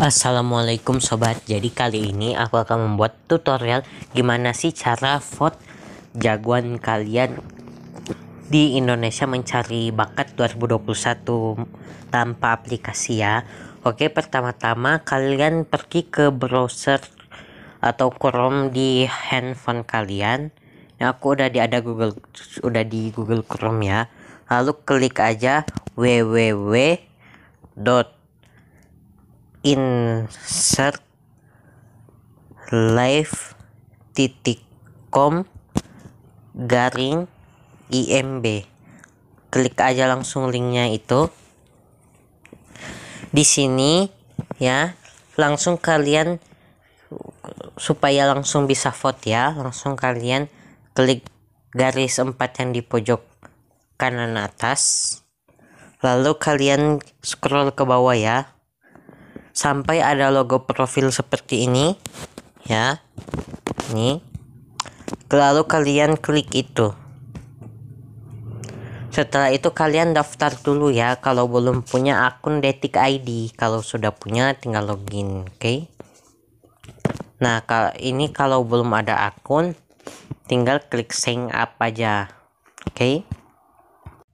Assalamualaikum sobat, jadi kali ini aku akan membuat tutorial gimana sih cara vote jagoan kalian di Indonesia mencari bakat 2021 tanpa aplikasi ya Oke pertama-tama kalian pergi ke browser atau Chrome di handphone kalian nah, aku udah di ada Google udah di Google Chrome ya lalu klik aja www dot insert live titik com garing imb klik aja langsung linknya itu di sini ya langsung kalian supaya langsung bisa vote ya langsung kalian klik garis 4 yang di pojok kanan atas lalu kalian scroll ke bawah ya sampai ada logo profil seperti ini ya ini lalu kalian klik itu setelah itu kalian daftar dulu ya kalau belum punya akun detik ID kalau sudah punya tinggal login oke okay? nah kalau ini kalau belum ada akun tinggal klik sign up aja oke okay?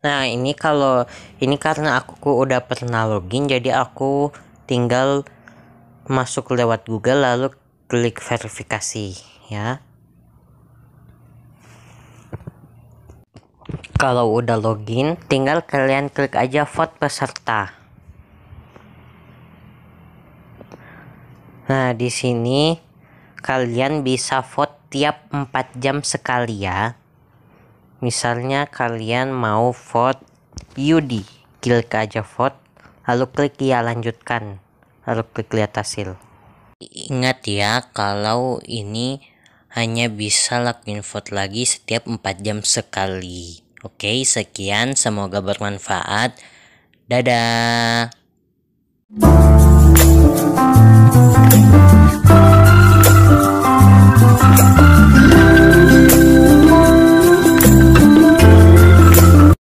nah ini kalau ini karena aku udah pernah login jadi aku tinggal masuk lewat Google lalu klik verifikasi ya kalau udah login tinggal kalian klik aja vote peserta nah di sini kalian bisa vote tiap 4 jam sekali ya misalnya kalian mau vote Yudi klik aja vote lalu klik ya lanjutkan harus klik lihat hasil ingat ya kalau ini hanya bisa lakuin vote lagi setiap 4 jam sekali oke sekian semoga bermanfaat dadah